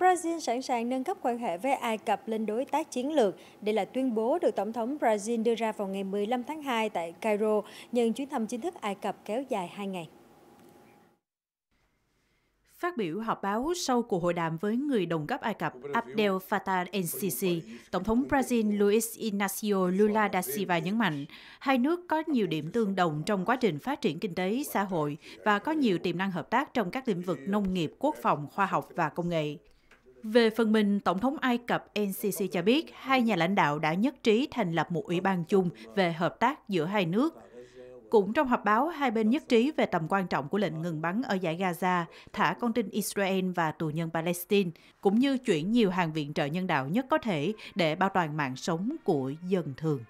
Brazil sẵn sàng nâng cấp quan hệ với Ai Cập lên đối tác chiến lược. Đây là tuyên bố được Tổng thống Brazil đưa ra vào ngày 15 tháng 2 tại Cairo, nhân chuyến thăm chính thức Ai Cập kéo dài 2 ngày. Phát biểu họp báo sau cuộc hội đàm với người đồng cấp Ai Cập Abdel Fattah el-Sisi, Tổng thống Brazil Luis Inácio Lula da Silva nhấn mạnh, hai nước có nhiều điểm tương đồng trong quá trình phát triển kinh tế, xã hội và có nhiều tiềm năng hợp tác trong các lĩnh vực nông nghiệp, quốc phòng, khoa học và công nghệ. Về phần mình, Tổng thống Ai Cập NCC cho biết hai nhà lãnh đạo đã nhất trí thành lập một ủy ban chung về hợp tác giữa hai nước. Cũng trong họp báo, hai bên nhất trí về tầm quan trọng của lệnh ngừng bắn ở giải Gaza, thả con tin Israel và tù nhân Palestine, cũng như chuyển nhiều hàng viện trợ nhân đạo nhất có thể để bảo toàn mạng sống của dân thường.